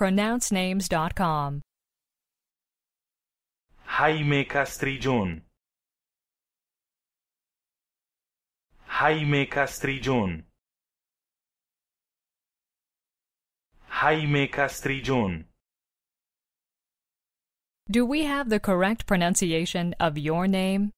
pronouncenames.com. Jaime Castrillon. Jaime Castrillon. Jaime Castrillon. Do we have the correct pronunciation of your name?